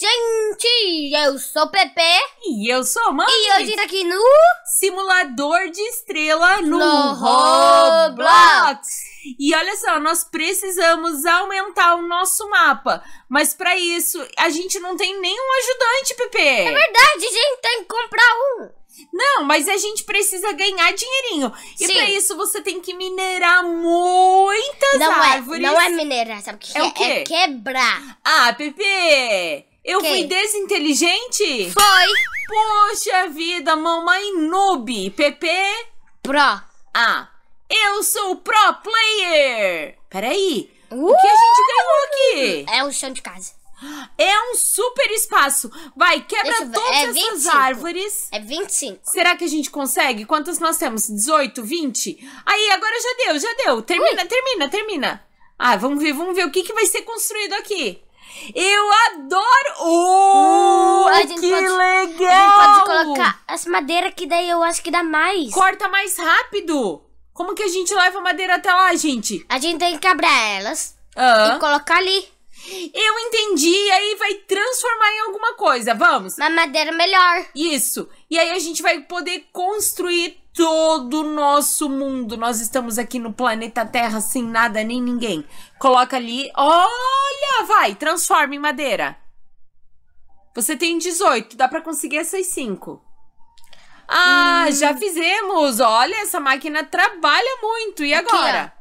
gente! Eu sou o Pepe. E eu sou a Mami. E hoje tá aqui no... Simulador de Estrela no, no Roblox. Roblox. E olha só, nós precisamos aumentar o nosso mapa. Mas para isso, a gente não tem nenhum ajudante, Pepe. É verdade, a gente tem que comprar um. Não, mas a gente precisa ganhar dinheirinho. E Sim. pra isso você tem que minerar muitas não árvores. É, não é minerar, sabe o que é? É, o quê? é quebrar. Ah, Pepe! Eu Quem? fui desinteligente? Foi! Poxa vida, mamãe noob! PP? Pro! Ah, eu sou pro player! Peraí, uh! o que a uh! gente ganhou aqui? É o chão de casa. É um super espaço. Vai, quebra todas é essas árvores. É 25. Será que a gente consegue? Quantas nós temos? 18, 20? Aí, agora já deu, já deu. Termina, Ui. termina, termina. Ah, vamos ver, vamos ver o que, que vai ser construído aqui. Eu adoro! Uh, que pode, legal! A gente pode colocar as madeiras que daí eu acho que dá mais. Corta mais rápido! Como que a gente leva a madeira até lá, gente? A gente tem que quebrar elas uh -huh. e colocar ali. Eu entendi, aí vai transformar em alguma coisa, vamos. Uma madeira melhor. Isso. E aí a gente vai poder construir todo o nosso mundo. Nós estamos aqui no planeta Terra sem nada nem ninguém. Coloca ali, olha, vai, transforma em madeira. Você tem 18, dá para conseguir essas 5. Ah, hum. já fizemos. Olha, essa máquina trabalha muito. E aqui, agora? Ó.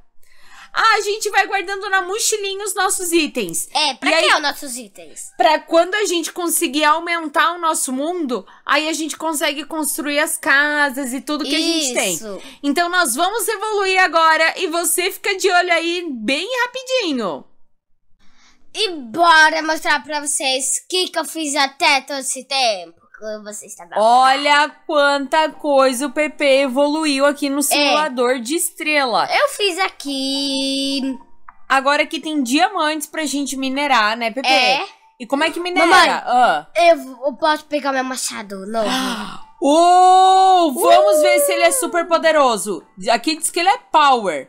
Ah, a gente vai guardando na mochilinha os nossos itens. É, pra e que os nossos itens? Pra quando a gente conseguir aumentar o nosso mundo, aí a gente consegue construir as casas e tudo que Isso. a gente tem. Então nós vamos evoluir agora e você fica de olho aí bem rapidinho. E bora mostrar pra vocês o que, que eu fiz até todo esse tempo você Olha quanta coisa o PP evoluiu aqui no é. simulador é. de estrela. Eu fiz aqui. Agora aqui tem diamantes pra gente minerar, né, PP? É. E como é que minera? Mamãe, ah. eu, eu posso pegar meu machado novo. Uh, vamos uh. ver se ele é super poderoso. Aqui diz que ele é power.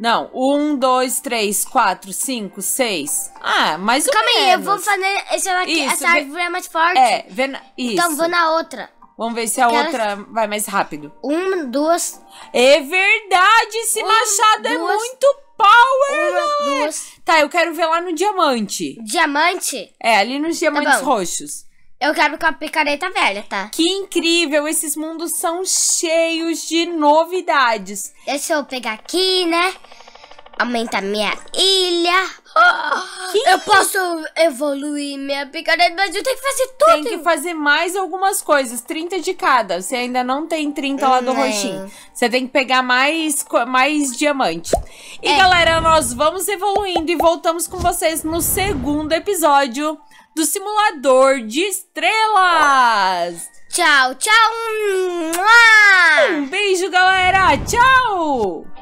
Não, um, dois, três, quatro, cinco, seis. Ah, mais ou Calma menos. Calma aí, eu vou fazer esse aqui, isso, essa árvore é mais forte. É, vê na, isso. Então vou na outra. Vamos ver se a Porque outra vai mais rápido. um duas. É verdade, esse machado é duas, é muito power, uma, Duas. Tá, eu quero ver lá no diamante. Diamante? É, ali nos tá diamantes tá roxos. Eu quero com a picareta velha, tá? Que incrível! Esses mundos são cheios de novidades. Deixa eu pegar aqui, né? Aumenta minha ilha. Ah, eu posso evoluir minha picareta, mas eu tenho que fazer tudo. Tem que fazer mais algumas coisas. 30 de cada. Você ainda não tem 30 lá do hum, é. roxinho. Você tem que pegar mais, mais diamante. E é. galera, nós vamos evoluindo e voltamos com vocês no segundo episódio do Simulador de Estrelas. Tchau, tchau. Um beijo, galera. Tchau.